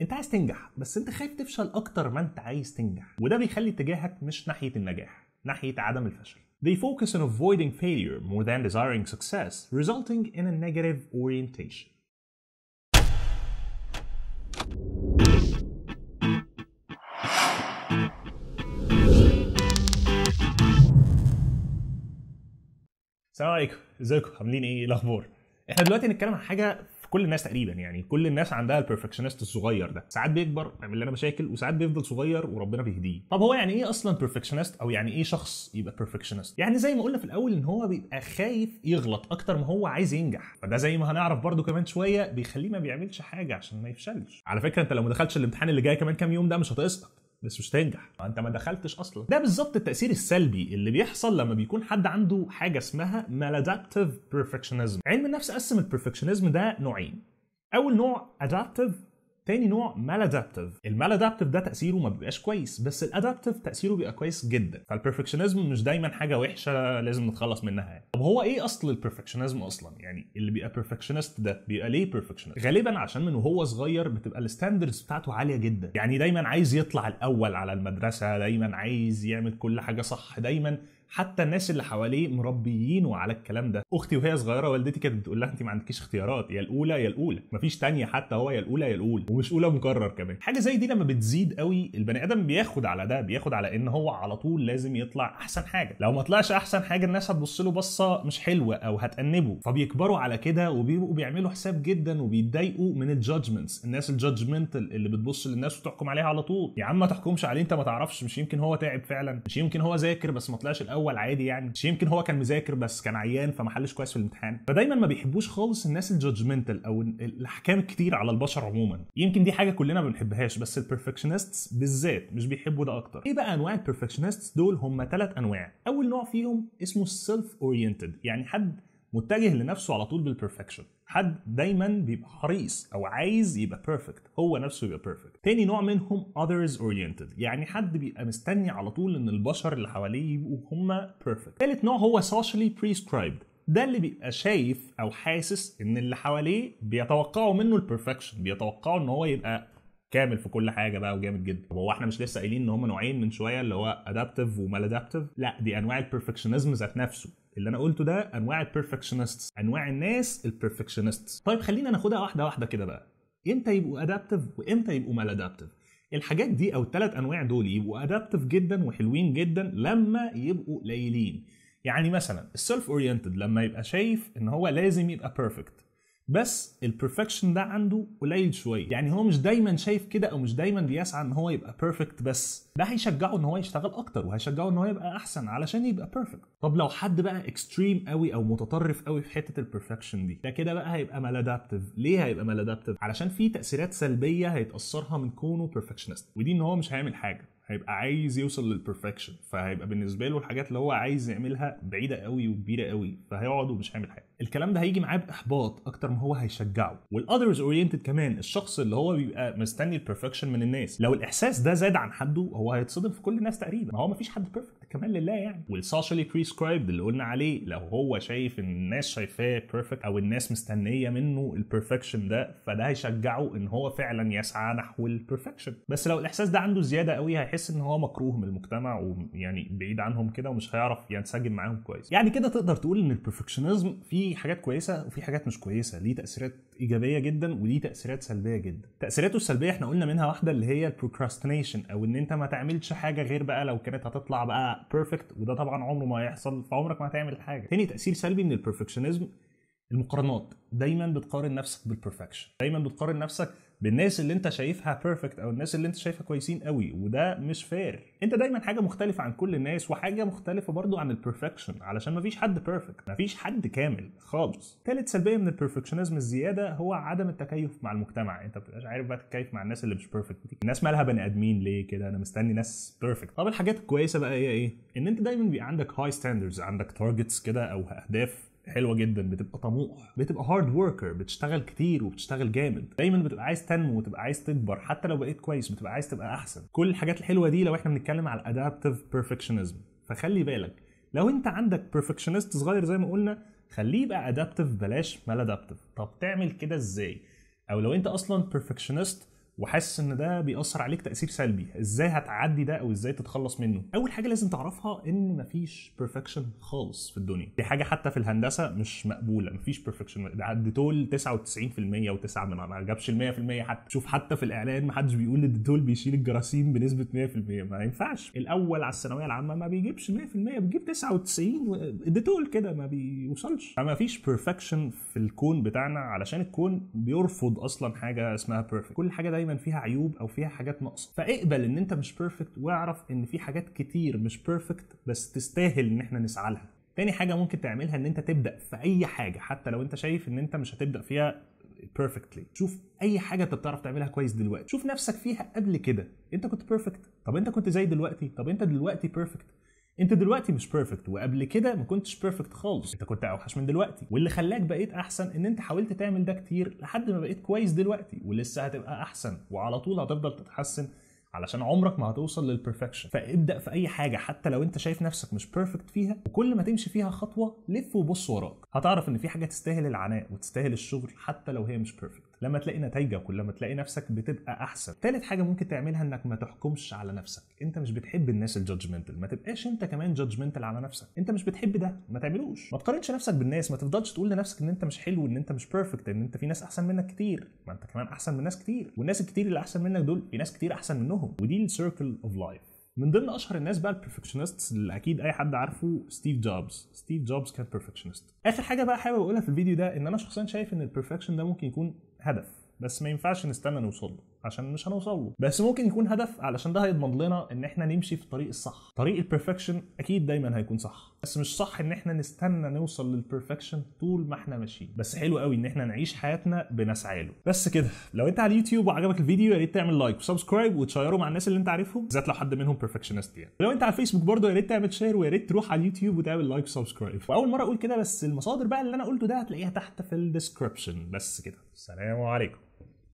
انت عايز تنجح بس انت خايف تفشل اكتر ما انت عايز تنجح وده بيخلي اتجاهك مش ناحيه النجاح ناحيه عدم الفشل They focus on avoiding failure more than desiring success resulting in a negative orientation السلام عليكم ازيكم عاملين ايه, ايه الاخبار احنا دلوقتي هنتكلم عن حاجه كل الناس تقريبا يعني كل الناس عندها البرفكشنست الصغير ده ساعات بيكبر بيعمل لنا مشاكل وساعات بيفضل صغير وربنا بيهديه طب هو يعني ايه اصلا بيرفكشنست او يعني ايه شخص يبقى بيرفكشنست يعني زي ما قلنا في الاول ان هو بيبقى خايف يغلط اكتر ما هو عايز ينجح فده زي ما هنعرف برده كمان شويه بيخليه ما بيعملش حاجه عشان ما يفشلش على فكره انت لو ما دخلتش الامتحان اللي جاي كمان كام يوم ده مش هتسقط بس مش هتنجح انت ما دخلتش اصلا ده بالظبط التاثير السلبي اللي بيحصل لما بيكون حد عنده حاجه اسمها maladaptive perfectionism علم النفس قسم البرفكشنزم ده نوعين اول نوع adaptive تاني نوع المال المالادابتيف ده تاثيره ما بيبقاش كويس بس الادابتيف تاثيره بيبقى كويس جدا فالبرفكشنزم مش دايما حاجه وحشه لازم نتخلص منها يعني. طب هو ايه اصل البرفكشنزم اصلا يعني اللي بيبقى بيرفكشنست ده بيبقى ليه بيرفكشنست غالبا عشان من وهو صغير بتبقى الستاندردز بتاعته عاليه جدا يعني دايما عايز يطلع الاول على المدرسه دايما عايز يعمل كل حاجه صح دايما حتى الناس اللي حواليه مربيينه على الكلام ده اختي وهي صغيره والدتي كانت بتقول لها انت ما عندكيش اختيارات يا الاولى يا الاولى مفيش تانية حتى هو يا الاولى يا الاولى ومش اولى مكرر كمان حاجه زي دي لما بتزيد قوي البني ادم بياخد على ده بياخد على ان هو على طول لازم يطلع احسن حاجه لو ما طلعش احسن حاجه الناس هتبص له بصه مش حلوه او هتأنبه فبيكبروا على كده وبيبقوا بيعملوا حساب جدا وبيتضايقوا من الجادجمنتس الناس الجادجمنت اللي بتبص للناس وتحكم عليها على طول يا عم ما تحكمش عليه انت ما تعرفش مش يمكن هو تعب فعلا مش يمكن هو ذاكر بس ما طلعش الاول الاول عادي يعني مش يمكن هو كان مذاكر بس كان عيان فما حلش كويس في الامتحان فدايما ما بيحبوش خالص الناس الجادجمنتال او الاحكام الكتير على البشر عموما يمكن دي حاجه كلنا ما بنحبهاش بس البرفكشنست بالذات مش بيحبوا ده اكتر ايه بقى انواع البرفكشنست دول هم ثلاث انواع اول نوع فيهم اسمه السيلف اورينتد يعني حد متجه لنفسه على طول بالبرفكشن حد دايما بيبقى حريص او عايز يبقى بيرفكت هو نفسه يبقى بيرفكت تاني نوع منهم others oriented يعني حد بيبقى مستني على طول ان البشر اللي حواليه يبقوا هم بيرفكت تالت نوع هو socially prescribed ده اللي بيبقى شايف او حاسس ان اللي حواليه بيتوقعوا منه البرفكشن بيتوقعوا ان هو يبقى كامل في كل حاجه بقى وجامد جدا طب هو احنا مش لسه قايلين ان هم نوعين من شويه اللي هو ادابتيف ومال ادابتيف لا دي انواع البرفكشنزم ذات نفسه اللي انا قلته ده انواع البرفكشنستس انواع الناس البرفكشنستس طيب خلينا ناخدها واحده واحده كده بقى امتى يبقوا ادابتيف وامتى يبقوا مال ادابتيف الحاجات دي او الثلاث انواع دول يبقوا ادابتيف جدا وحلوين جدا لما يبقوا قليلين يعني مثلا السيلف اورينتد لما يبقى شايف ان هو لازم يبقى بيرفكت بس البرفكشن ده عنده قليل شويه يعني هو مش دايما شايف كده او مش دايما بيسعى ان هو يبقى بيرفكت بس ده هيشجعه ان هو يشتغل اكتر وهيشجعه ان هو يبقى احسن علشان يبقى بيرفكت طب لو حد بقى اكستريم قوي او متطرف قوي في حته البرفكشن دي ده كده بقى هيبقى ادابتيف ليه هيبقى ادابتيف علشان في تاثيرات سلبيه هيتاثرها من كونه بيرفكشنست ودي ان هو مش هيعمل حاجه هيبقى عايز يوصل للبرفكشن فهيبقى بالنسبه له الحاجات اللي هو عايز يعملها بعيده قوي وكبيره قوي فهيقعد ومش هيعمل حاجه الكلام ده هيجي معاه باحباط اكتر ما هو هيشجعه والاذرز اورينتد كمان الشخص اللي هو بيبقى مستني البرفكشن من الناس لو الاحساس ده زاد عن حده هو هيتصدم في كل الناس تقريبا ما هو مفيش حد بيرفكت كمان لله يعني والسوشيالي بريسكرايبد اللي قلنا عليه لو هو شايف ان الناس شايفاه بيرفكت او الناس مستنيه منه البرفكشن ده فده هيشجعه ان هو فعلا يسعى نحو البرفكشن بس لو الاحساس ده عنده زياده قوي هيحس هيحس ان هو مكروه من المجتمع ويعني بعيد عنهم كده ومش هيعرف ينسجم معاهم كويس يعني كده تقدر تقول ان البرفكشنزم فيه حاجات كويسه وفي حاجات مش كويسه ليه تاثيرات ايجابيه جدا وليه تاثيرات سلبيه جدا تاثيراته السلبيه احنا قلنا منها واحده اللي هي البروكراستينيشن او ان انت ما تعملش حاجه غير بقى لو كانت هتطلع بقى بيرفكت وده طبعا عمره ما هيحصل فعمرك ما هتعمل حاجه تاني تاثير سلبي من البرفكشنزم المقارنات دايما بتقارن نفسك بالبرفكشن دايما بتقارن نفسك بالناس اللي انت شايفها بيرفكت او الناس اللي انت شايفها كويسين قوي وده مش فير انت دايما حاجه مختلفه عن كل الناس وحاجه مختلفه برضو عن البرفكشن علشان مفيش حد بيرفكت مفيش حد كامل خالص تالت سلبيه من البرفكشنزم الزياده هو عدم التكيف مع المجتمع انت مش عارف بقى تتكيف مع الناس اللي مش بيرفكت دي الناس مالها بني ادمين ليه كده انا مستني ناس بيرفكت طب الحاجات الكويسه بقى هي ايه ان انت دايما بيبقى عندك هاي ستاندردز عندك تارجتس كده او اهداف حلوه جدا بتبقى طموح بتبقى هارد وركر بتشتغل كتير وبتشتغل جامد دايما بتبقى عايز تنمو وتبقى عايز تكبر حتى لو بقيت كويس بتبقى عايز تبقى احسن كل الحاجات الحلوه دي لو احنا بنتكلم على الادابتيف بيرفكشنزم فخلي بالك لو انت عندك بيرفكشنست صغير زي ما قلنا خليه يبقى ادابتيف بلاش مال ادابتيف طب تعمل كده ازاي او لو انت اصلا بيرفكشنست وحاسس ان ده بيأثر عليك تأثير سلبي ازاي هتعدي ده او ازاي تتخلص منه اول حاجة لازم تعرفها ان مفيش بيرفكشن خالص في الدنيا دي حاجة حتى في الهندسة مش مقبولة مفيش بيرفكشن الديتول 99% و9 ما جابش ال 100% حتى شوف حتى في الاعلان محدش بيقول ان الديتول بيشيل الجراثيم بنسبة 100% ما ينفعش الاول على الثانوية العامة ما بيجيبش 100% بيجيب 99 الديتول كده ما بيوصلش فما فيش بيرفكشن في الكون بتاعنا علشان الكون بيرفض اصلا حاجة اسمها بيرفكت كل حاجة دايما دايما فيها عيوب او فيها حاجات ناقصه فاقبل ان انت مش بيرفكت واعرف ان في حاجات كتير مش بيرفكت بس تستاهل ان احنا نسعى لها تاني حاجه ممكن تعملها ان انت تبدا في اي حاجه حتى لو انت شايف ان انت مش هتبدا فيها بيرفكتلي شوف اي حاجه انت بتعرف تعملها كويس دلوقتي شوف نفسك فيها قبل كده انت كنت بيرفكت طب انت كنت زي دلوقتي طب انت دلوقتي بيرفكت انت دلوقتي مش بيرفكت وقبل كده ما كنتش بيرفكت خالص انت كنت اوحش من دلوقتي واللي خلاك بقيت احسن ان انت حاولت تعمل ده كتير لحد ما بقيت كويس دلوقتي ولسه هتبقى احسن وعلى طول هتفضل تتحسن علشان عمرك ما هتوصل للبرفكشن فابدا في اي حاجه حتى لو انت شايف نفسك مش بيرفكت فيها وكل ما تمشي فيها خطوه لف وبص وراك هتعرف ان في حاجه تستاهل العناء وتستاهل الشغل حتى لو هي مش بيرفكت لما تلاقي نتائجك ولما تلاقي نفسك بتبقى احسن ثالث حاجه ممكن تعملها انك ما تحكمش على نفسك انت مش بتحب الناس الجادجمنتال ما تبقاش انت كمان جادجمنتال على نفسك انت مش بتحب ده ما تعملوش ما تقارنش نفسك بالناس ما تفضلش تقول لنفسك ان انت مش حلو ان انت مش بيرفكت ان انت في ناس احسن منك كتير ما انت كمان احسن من ناس كتير والناس الكتير اللي احسن منك دول في ناس كتير احسن منهم ودي السيركل اوف لايف من ضمن اشهر الناس بقى البرفكشنست اللي اكيد اي حد عارفه ستيف جوبز ستيف جوبز كان بيرفكشنست اخر حاجه بقى حابب اقولها في الفيديو ده ان انا شخصيا شايف ان البرفكشن ده ممكن يكون هدف بس ما ينفعش نستنى نوصل له عشان مش هنوصل له بس ممكن يكون هدف علشان ده هيضمن لنا ان احنا نمشي في الطريق الصح طريق البرفكشن اكيد دايما هيكون صح بس مش صح ان احنا نستنى نوصل للبرفكشن طول ما احنا ماشيين بس حلو قوي ان احنا نعيش حياتنا بنسعى له بس كده لو انت على اليوتيوب وعجبك الفيديو يا ريت تعمل لايك وسبسكرايب وتشيره مع الناس اللي انت عارفهم بالذات لو حد منهم بيرفكشنست يعني لو انت على الفيسبوك برضه يا ريت تعمل شير ويا ريت تروح على اليوتيوب وتعمل لايك وسبسكرايب واول مره اقول كده بس المصادر بقى اللي انا قلته ده هتلاقيها تحت في الديسكربشن بس كده السلام عليكم